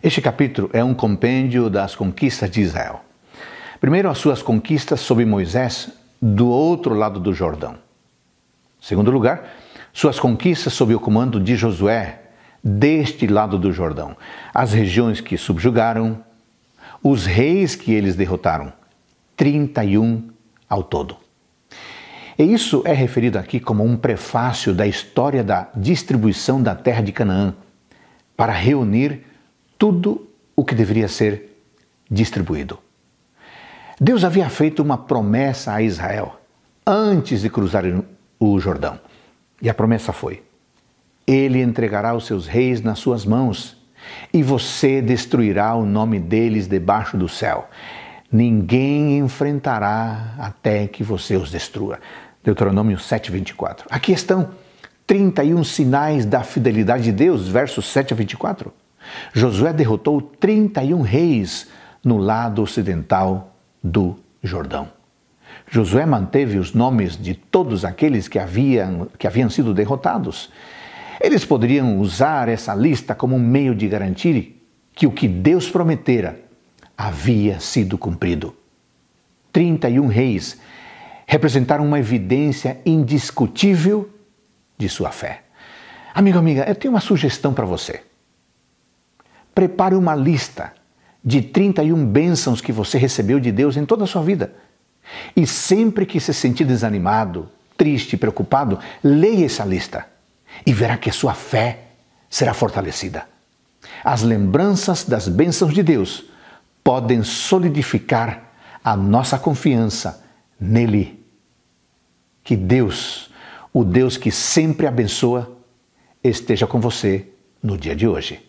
Este capítulo é um compêndio das conquistas de Israel. Primeiro, as suas conquistas sob Moisés do outro lado do Jordão. Segundo lugar, suas conquistas sob o comando de Josué deste lado do Jordão, as regiões que subjugaram, os reis que eles derrotaram, 31 ao todo. E isso é referido aqui como um prefácio da história da distribuição da terra de Canaã, para reunir tudo o que deveria ser distribuído. Deus havia feito uma promessa a Israel antes de cruzarem o Jordão. E a promessa foi: Ele entregará os seus reis nas suas mãos, e você destruirá o nome deles debaixo do céu. Ninguém enfrentará até que você os destrua. Deuteronômio 7:24. Aqui estão 31 sinais da fidelidade de Deus, versos 7 a 24. Josué derrotou 31 reis no lado ocidental do Jordão. Josué manteve os nomes de todos aqueles que haviam, que haviam sido derrotados. Eles poderiam usar essa lista como um meio de garantir que o que Deus prometera havia sido cumprido. 31 reis representaram uma evidência indiscutível de sua fé. Amigo, amiga, eu tenho uma sugestão para você prepare uma lista de 31 bênçãos que você recebeu de Deus em toda a sua vida. E sempre que se sentir desanimado, triste, preocupado, leia essa lista e verá que a sua fé será fortalecida. As lembranças das bênçãos de Deus podem solidificar a nossa confiança nele. Que Deus, o Deus que sempre abençoa, esteja com você no dia de hoje.